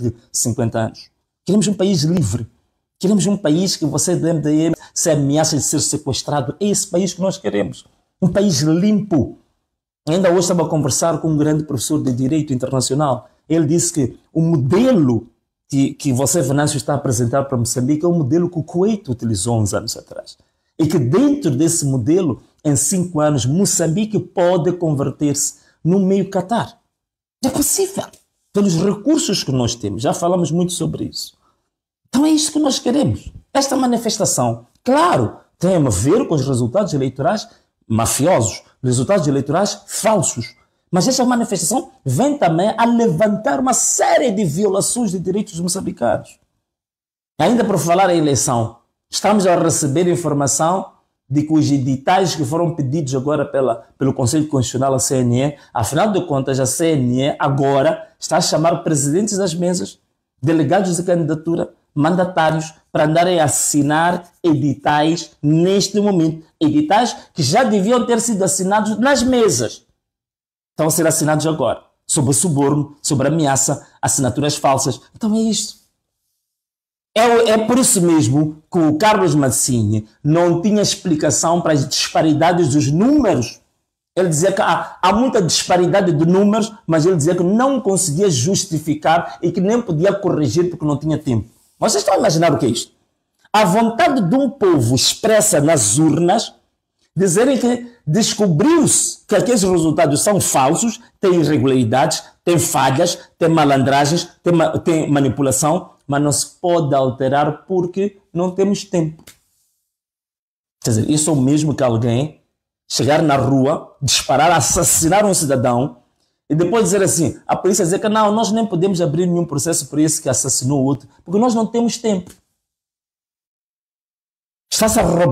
de 50 anos. Queremos um país livre. Queremos um país que você do MDM se ameaça de ser sequestrado. É esse país que nós queremos. Um país limpo. Ainda hoje estava a conversar com um grande professor de Direito Internacional. Ele disse que o modelo que, que você, Venâncio, está a apresentar para Moçambique é o modelo que o Kuwait utilizou uns anos atrás. E que dentro desse modelo, em cinco anos, Moçambique pode converter-se num meio Catar. É possível pelos recursos que nós temos. Já falamos muito sobre isso. Então é isso que nós queremos. Esta manifestação, claro, tem a ver com os resultados eleitorais mafiosos, resultados eleitorais falsos. Mas esta manifestação vem também a levantar uma série de violações de direitos moçambicanos. Ainda por falar em eleição, estamos a receber informação de que os editais que foram pedidos agora pela, pelo Conselho Constitucional, a CNE, afinal de contas, a CNE agora Está a chamar presidentes das mesas, delegados de candidatura, mandatários para andarem a assinar editais neste momento. Editais que já deviam ter sido assinados nas mesas. Estão a ser assinados agora. Sobre o suborno, sobre a ameaça, assinaturas falsas. Então é isto. É, é por isso mesmo que o Carlos Massini não tinha explicação para as disparidades dos números ele dizia que há, há, muita disparidade de números, mas ele dizia que não conseguia justificar e que nem podia corrigir porque não tinha tempo. Vocês estão a imaginar o que é isto? A vontade de um povo expressa nas urnas, dizerem que descobriu-se que aqueles resultados são falsos, têm irregularidades, têm falhas, têm malandragens, têm ma manipulação, mas não se pode alterar porque não temos tempo. Quer dizer, isso é o mesmo que alguém chegar na rua, disparar, assassinar um cidadão e depois dizer assim, a polícia dizer que não, nós nem podemos abrir nenhum processo por esse que assassinou outro, porque nós não temos tempo. Está-se a roubar.